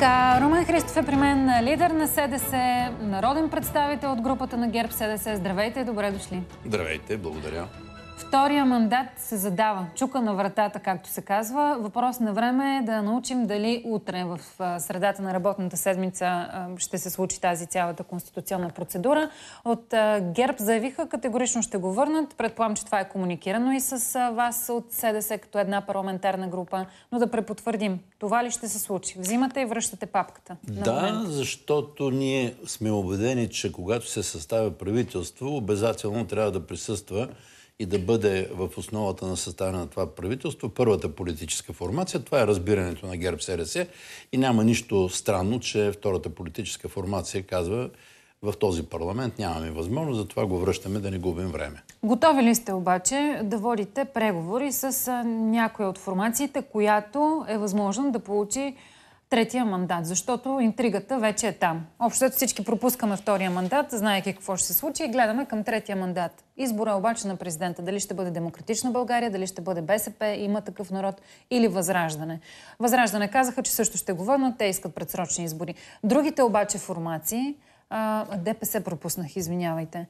Така, Румен Христов е при мен, лидер на СДС, народен представител от групата на ГЕРБ СДС. Здравейте и добре дошли. Здравейте, благодаря. Втория мандат се задава. Чука на вратата, както се казва. Въпрос на време е да научим дали утре в средата на работната седмица ще се случи тази цялата конституционна процедура. От ГЕРБ заявиха, категорично ще го върнат. Предполагам, че това е комуникирано и с вас от СДС като една парламентарна група. Но да препотвърдим, това ли ще се случи? Взимате и връщате папката. Да, защото ние сме убедени, че когато се съставя правителство, обязателно трябва да присъства и да бъде в основата на съставяне на това правителство първата политическа формация. Това е разбирането на ГЕРБ СРС и няма нищо странно, че втората политическа формация казва в този парламент нямаме възможност, затова го връщаме да не губим време. Готови ли сте обаче да водите преговори с някоя от формациите, която е възможно да получи третия мандат, защото интригата вече е там. Общото всички пропускаме втория мандат, знаеки какво ще се случи и гледаме към третия мандат. Избора обаче на президента, дали ще бъде Демократична България, дали ще бъде БСП, има такъв народ или Възраждане. Възраждане казаха, че също ще го върнат, те искат предсрочни избори. Другите обаче формации ДПС пропуснах, извинявайте.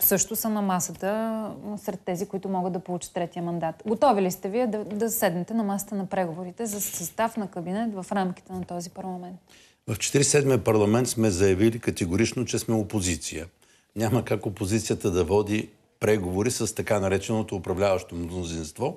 също са на масата сред тези, които могат да получат третия мандат. Готови ли сте вие да, да седнете на масата на преговорите за състав на кабинет в рамките на този парламент? В 47-я парламент сме заявили категорично, че сме опозиция. Няма как опозицията да води преговори с така нареченото управляващо мнозинство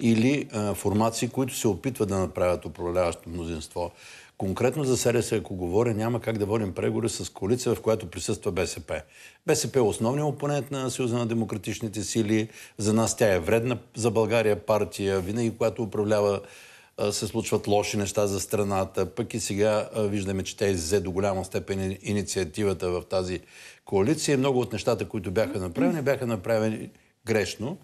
или а, формации, които се опитват да направят управляващо мнозинство. Конкретно за СДС, ако говоря, няма как да водим преговори с коалиция, в която присъства БСП. БСП е основният опонент на Съюза на демократичните сили. За нас тя е вредна за България партия. Винаги, когато управлява се случват лоши неща за страната. Пък и сега виждаме, че тя иззе до голяма степен инициативата в тази коалиция. Много от нещата, които бяха направени, бяха направени грешно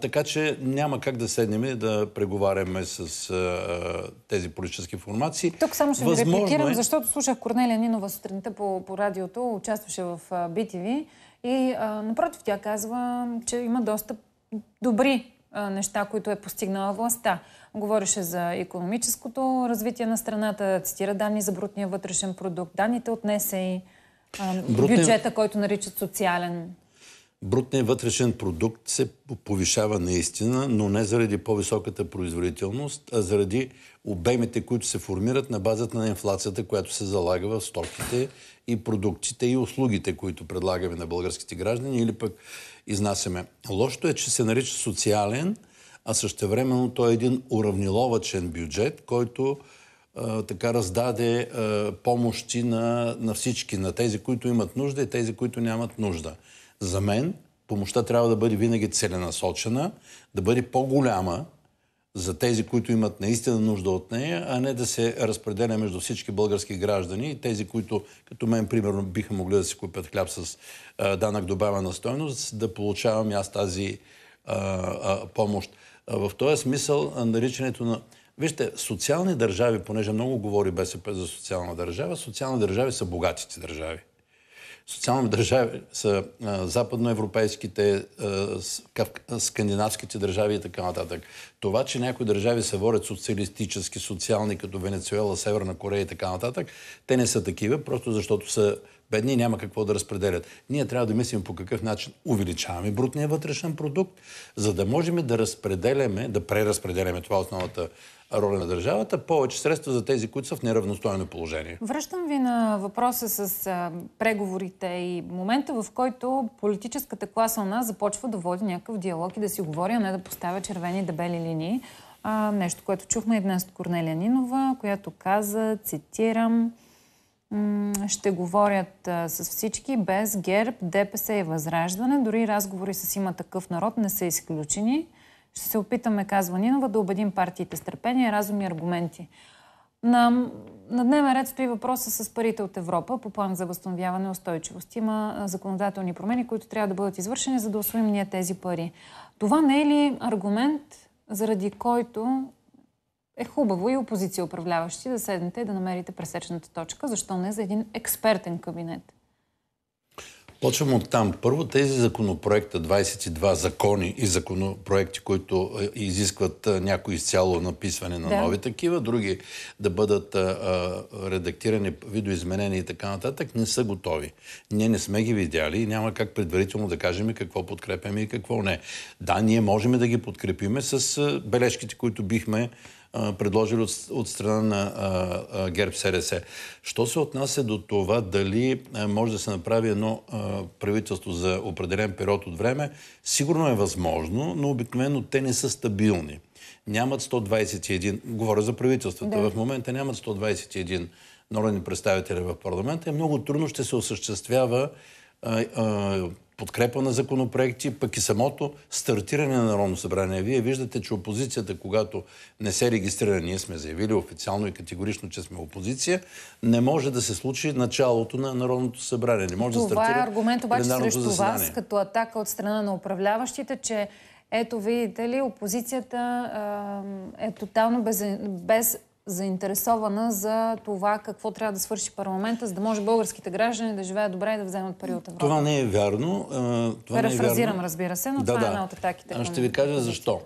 така че няма как да седнем и да преговаряме с а, тези политически формации. Тук само ще Възможно ви репликирам, е... защото слушах Корнелия Нинова сутринта по, по радиото, участваше в БТВ, BTV и а, напротив тя казва, че има доста добри неща, които е постигнала властта. Говореше за економическото развитие на страната, цитира данни за брутния вътрешен продукт, данните от и бюджета, който наричат социален брутният вътрешен продукт се повишава наистина, но не заради по-високата производителност, а заради обемите, които се формират на базата на инфлацията, която се залага в стоките и продуктите и услугите, които предлагаме на българските граждани или пък изнасяме. Лошото е, че се нарича социален, а същевременно той е един уравниловачен бюджет, който така раздаде помощи на, на всички, на тези, които имат нужда и тези, които нямат нужда. За мен помощта трябва да бъде винаги целенасочена, да бъде по-голяма за тези, които имат наистина нужда от нея, а не да се разпределя между всички български граждани и тези, които, като мен, примерно, биха могли да си купят хляб с а, данък добавена стойност, да получавам аз тази а, а, помощ. В този смисъл наричането на... Вижте, социални държави, понеже много говори БСП за социална държава, социални държави са богатите държави социални държави са западноевропейските, скандинавските държави и така нататък. Това, че някои държави се водят социалистически, социални, като Венецуела, Северна Корея и така нататък, те не са такива, просто защото са бедни няма какво да разпределят. Ние трябва да мислим по какъв начин увеличаваме брутния вътрешен продукт, за да можем да разпределяме, да преразпределяме това основната роля на държавата, повече средства за тези, които са в неравностойно положение. Връщам ви на въпроса с преговорите и момента, в който политическата класа у нас започва да води някакъв диалог и да си говори, а не да поставя червени дебели линии. А, нещо, което чухме и днес от Корнелия Нинова, която каза, цитирам, ще говорят а, с всички, без ГЕРБ, ДПС и Възраждане. Дори разговори с има такъв народ не са изключени. Ще се опитаме, казва Нинова, да убедим партиите с търпение, разум и аргументи. На, на дневен ред стои въпроса с парите от Европа по план за възстановяване и устойчивост. Има законодателни промени, които трябва да бъдат извършени, за да освоим ние тези пари. Това не е ли аргумент, заради който е хубаво и опозиция управляващи да седнете и да намерите пресечната точка, защо не за един експертен кабинет. Почвам от там. Първо, тези законопроекта, 22 закони и законопроекти, които е, изискват е, някои изцяло написване на да. нови такива, други да бъдат а, е, редактирани, видоизменени и така нататък, не са готови. Ние не сме ги видяли и няма как предварително да кажем какво подкрепяме и какво не. Да, ние можем да ги подкрепиме с бележките, които бихме предложили от, от страна на а, а, ГЕРБ СРС. Що се отнася до това дали а, може да се направи едно правителство за определен период от време, сигурно е възможно, но обикновено те не са стабилни. Нямат 121, говоря за правителствата, да. в момента нямат 121 народни представители в парламента и много трудно ще се осъществява подкрепа на законопроекти, пък и самото стартиране на Народно събрание. Вие виждате, че опозицията, когато не се регистрира, ние сме заявили официално и категорично, че сме опозиция, не може да се случи началото на Народното събрание. Не може това да е стартира е аргумент обаче срещу заседание. вас, като атака от страна на управляващите, че ето видите ли, опозицията е тотално без, без заинтересована за това какво трябва да свърши парламента, за да може българските граждани да живеят добре и да вземат пари от Европа. Е това не е вярно. Това Перефразирам, не е вярно. разбира се, но да, това е да. е една от атаките. Ще ви кажа защо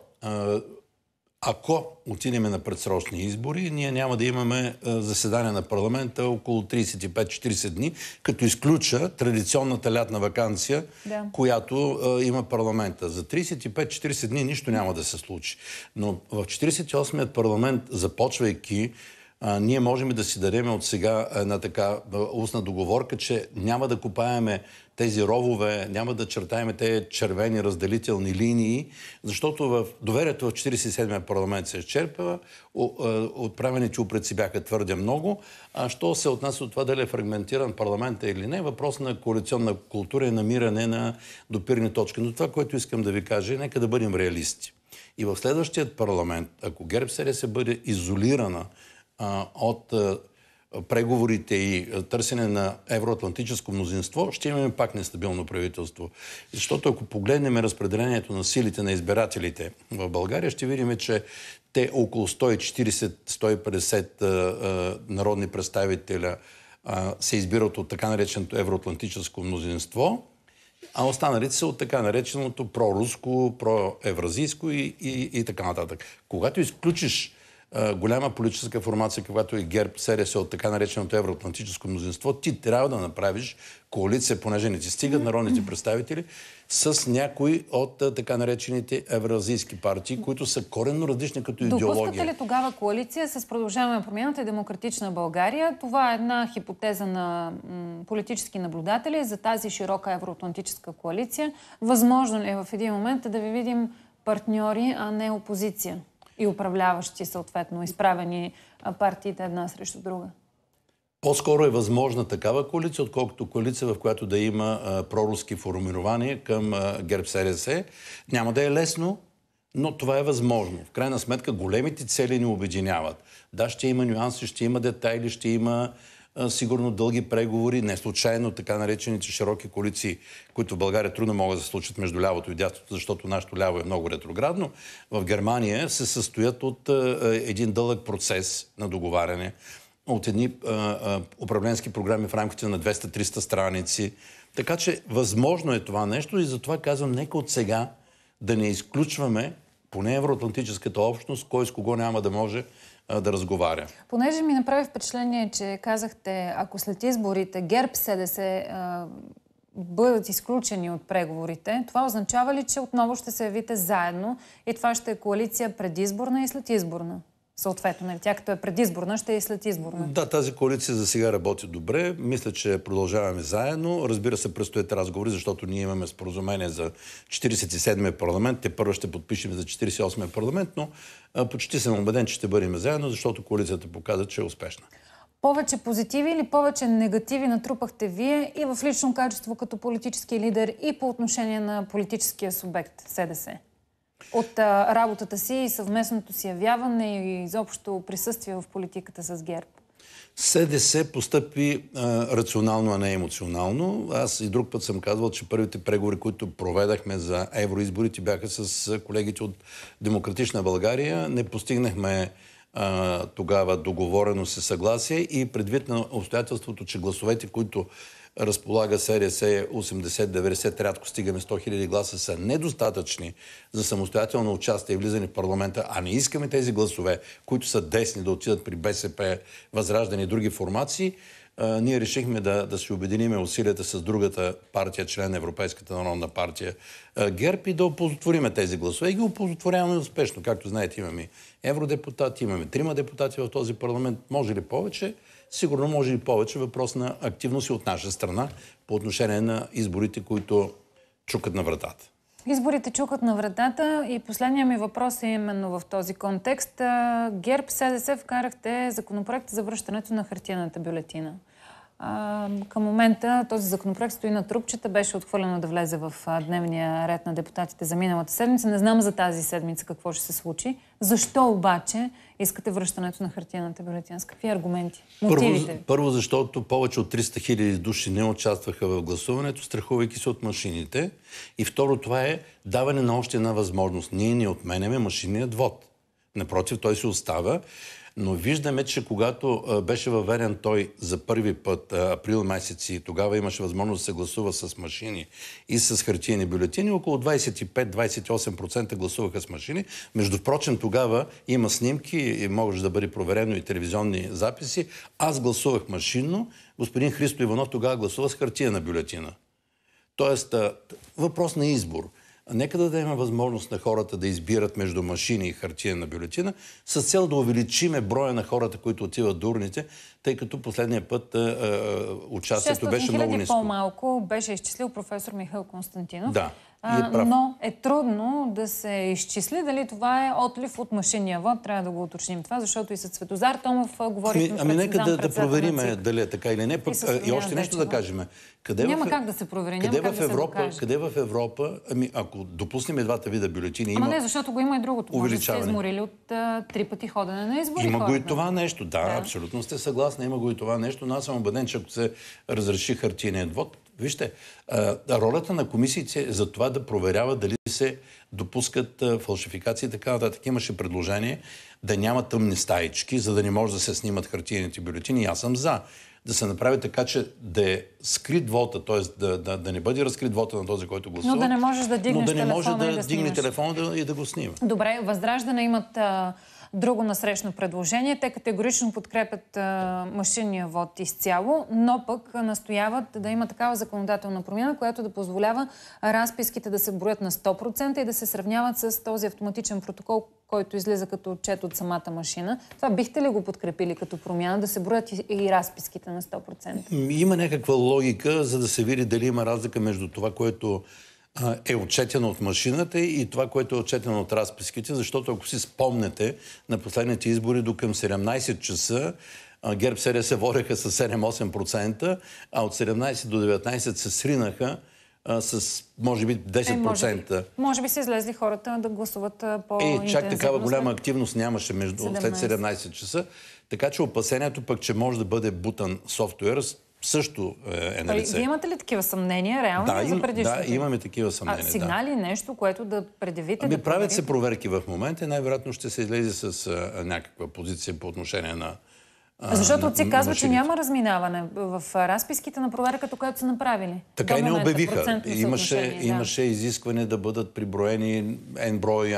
ако отидеме на предсрочни избори, ние няма да имаме е, заседание на парламента около 35-40 дни, като изключа традиционната лятна вакансия, да. която а, е, има парламента. За 35-40 дни нищо няма да се случи. Но в 48 ят парламент, започвайки а, ние можем да си дадем от сега една така устна договорка, че няма да купаеме тези ровове, няма да чертаеме тези червени разделителни линии, защото в доверието в 47-я парламент се е изчерпва, отправените си бяха твърде много, а що се отнася от това дали е фрагментиран парламент или не, въпрос на коалиционна култура и намиране на допирни точки. Но това, което искам да ви кажа, е нека да бъдем реалисти. И в следващия парламент, ако ГЕРБ се бъде изолирана а, от а, преговорите и търсене на евроатлантическо мнозинство, ще имаме пак нестабилно правителство. Защото ако погледнем разпределението на силите на избирателите в България, ще видим, че те около 140-150 народни представителя а, се избират от така нареченото евроатлантическо мнозинство, а останалите са от така нареченото проруско, проевразийско и, и, и така нататък. Когато изключиш голяма политическа формация, каквато е ГЕРБ, СРС от така нареченото евроатлантическо мнозинство, ти трябва да направиш коалиция, понеже не ти стигат народните представители, с някои от така наречените евразийски партии, които са коренно различни като идеология. Допускате ли тогава коалиция с продължаване промяната и демократична България? Това е една хипотеза на политически наблюдатели за тази широка евроатлантическа коалиция. Възможно ли е в един момент да ви видим партньори, а не опозиция? и управляващи, съответно, изправени партиите една срещу друга? По-скоро е възможна такава коалиция, отколкото коалиция, в която да има а, проруски формирования към ГЕРБ СРС. Няма да е лесно, но това е възможно. В крайна сметка големите цели ни обединяват. Да, ще има нюанси, ще има детайли, ще има сигурно дълги преговори, не случайно така наречените широки коалиции, които в България трудно могат да се случат между лявото и дясното, защото нашето ляво е много ретроградно, в Германия се състоят от един дълъг процес на договаряне, от едни управленски програми в рамките на 200-300 страници. Така че възможно е това нещо и затова казвам, нека от сега да не изключваме поне Евроатлантическата общност, кой с кого няма да може да разговаря. Понеже ми направи впечатление, че казахте, ако след изборите ГЕРБ СДС а, бъдат изключени от преговорите, това означава ли, че отново ще се явите заедно и това ще е коалиция предизборна и след изборна? съответно. Нали? Тя като е предизборна, ще е и след изборна. Нали? Да, тази коалиция за сега работи добре. Мисля, че продължаваме заедно. Разбира се, предстоят разговори, защото ние имаме споразумение за 47-я парламент. Те първо ще подпишем за 48-я парламент, но а, почти съм убеден, че ще бъдем заедно, защото коалицията показа, че е успешна. Повече позитиви или повече негативи натрупахте вие и в лично качество като политически лидер и по отношение на политическия субект СДС? от а, работата си и съвместното си явяване и изобщо присъствие в политиката с ГЕРБ? СДС постъпи а, рационално, а не емоционално. Аз и друг път съм казвал, че първите преговори, които проведахме за евроизборите, бяха с колегите от Демократична България. Не постигнахме а, тогава договореност и съгласие и предвид на обстоятелството, че гласовете, които разполага СРС 80-90, е рядко стигаме 100 000 гласа, са недостатъчни за самостоятелно участие и влизане в парламента, а не искаме тези гласове, които са десни да отидат при БСП, Възраждане и други формации, ние решихме да, да си обединиме усилията с другата партия, член на Европейската народна партия ГЕРБ и да опозотвориме тези гласове. И ги опозотворяваме успешно. Както знаете, имаме евродепутати, имаме трима депутати в този парламент. Може ли повече? Сигурно може и повече. Въпрос на активност и от наша страна по отношение на изборите, които чукат на вратата. Изборите чукат на вратата и последният ми въпрос е именно в този контекст. ГЕРБ СДС вкарахте законопроект за връщането на хартияната бюлетина към момента този законопроект стои на трупчета, беше отхвърлено да влезе в дневния ред на депутатите за миналата седмица. Не знам за тази седмица какво ще се случи. Защо обаче искате връщането на хартияната бюлетина? С какви аргументи? Мотивите? Първо, първо, защото повече от 300 хиляди души не участваха в гласуването, страхувайки се от машините. И второ, това е даване на още една възможност. Ние не отменяме машинният вод. Напротив, той се остава. Но виждаме, че когато беше въведен той за първи път април месец и тогава имаше възможност да се гласува с машини и с хартиени бюлетини, около 25-28% гласуваха с машини. Между впрочем, тогава има снимки и може да бъде проверено и телевизионни записи. Аз гласувах машинно, господин Христо Иванов тогава гласува с хартиена бюлетина. Тоест, въпрос на избор – нека да дадем възможност на хората да избират между машини и хартиена бюлетина, с цел да увеличиме броя на хората, които отиват до урните, тъй като последния път а, а, участието беше много ниско. по-малко беше изчислил професор Михаил Константинов. Да е прав. Но е трудно да се изчисли дали това е отлив от машиния вод. Трябва да го уточним това, защото и с Светозар Томов говорихме. Ами, ами нека да, да проверим дали е така или не. Пък, и, а, и още нещо да кажем. Къде няма в, е- как да се провери. Къде, в, Европа, да къде в Европа, ами ако допуснем двата вида бюлетини, има Ама не, защото го има и другото. Може да сте изморили от а, три пъти ходене на избори. Има хората. го и това нещо. Да, да, абсолютно сте съгласни. Има го и това нещо, но аз съм убеден, че ако се разреши хартиният вод, Вижте, ролята на комисиите е за това да проверява дали се допускат фалшификации и така нататък. Имаше предложение да няма тъмни стаички, за да не може да се снимат хартиените бюлетини. Аз съм за да се направи така, че да е скрит вота, т.е. Да, да, да не бъде разкрит вота на този, който гласува. Но да не можеш да дигнеш но да не може да, да дигне телефона и да го снима. Добре, Възраждане имат а, друго насрещно предложение. Те категорично подкрепят машинния вод изцяло, но пък настояват да има такава законодателна промяна, която да позволява разписките да се броят на 100% и да се сравняват с този автоматичен протокол, който излиза като отчет от самата машина. Това бихте ли го подкрепили като промяна, да се броят и разписките на 100%? Има някаква логика, за да се види дали има разлика между това, което е отчетено от машината и това, което е отчетено от разписките, защото ако си спомнете на последните избори до към 17 часа, ГЕРБ серия се водеха с 7-8%, а от 17 до 19 се сринаха а, с може би 10%. Е, може, би, може би се излезли хората да гласуват по Е, чак такава голяма активност нямаше между, 17. след 17 часа. Така че опасението пък, че може да бъде бутан софтуер, също е, е на нали, лице. Вие имате ли такива съмнения, реално да, за предишното? Да, имаме такива съмнения. А, сигнали, да. нещо, което да предявите? Ами, да правят се проверки в момента и най-вероятно ще се излезе с а, някаква позиция по отношение на а, Защото ЦИК казва, че няма разминаване в разписките на проверката, която са направили. Така До и не момента, обявиха. Имаше, да. имаше изискване да бъдат приброени енброи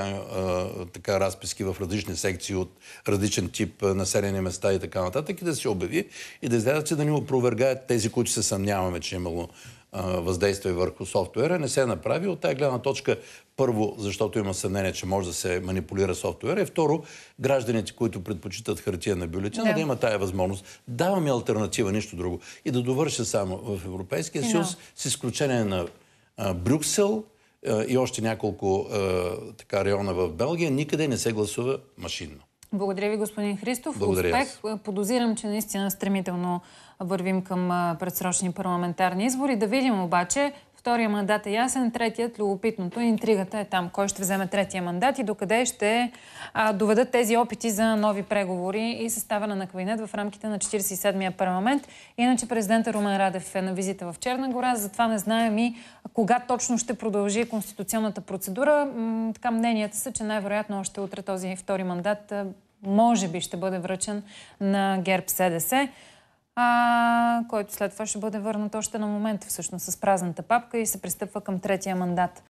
така, разписки в различни секции от различен тип населени места и така нататък и да се обяви и да излязат, че да ни опровергаят тези, които се съмняваме, че е имало въздействие върху софтуера. Не се е направи от тая гледна точка. Първо, защото има съмнение, че може да се манипулира софтуера. И второ, гражданите, които предпочитат хартия на бюлетина, да, да има тая възможност. Даваме альтернатива, нищо друго. И да довърша само в Европейския съюз, с изключение на а, Брюксел а, и още няколко а, така района в Белгия, никъде не се гласува машинно. Благодаря ви, господин Христов. Благодаря Успех. Подозирам, че наистина стремително вървим към предсрочни парламентарни избори. Да видим обаче Втория мандат е ясен, третият любопитното. Интригата е там. Кой ще вземе третия мандат и докъде ще а, доведат тези опити за нови преговори и съставане на кабинет в рамките на 47-я парламент. Иначе президента Румен Радев е на визита в Черна гора, затова не знаем и кога точно ще продължи конституционната процедура. М така мненията са, че най-вероятно още утре този втори мандат може би ще бъде връчен на ГЕРБ СДС а, който след това ще бъде върнат още на момента всъщност с празната папка и се пристъпва към третия мандат.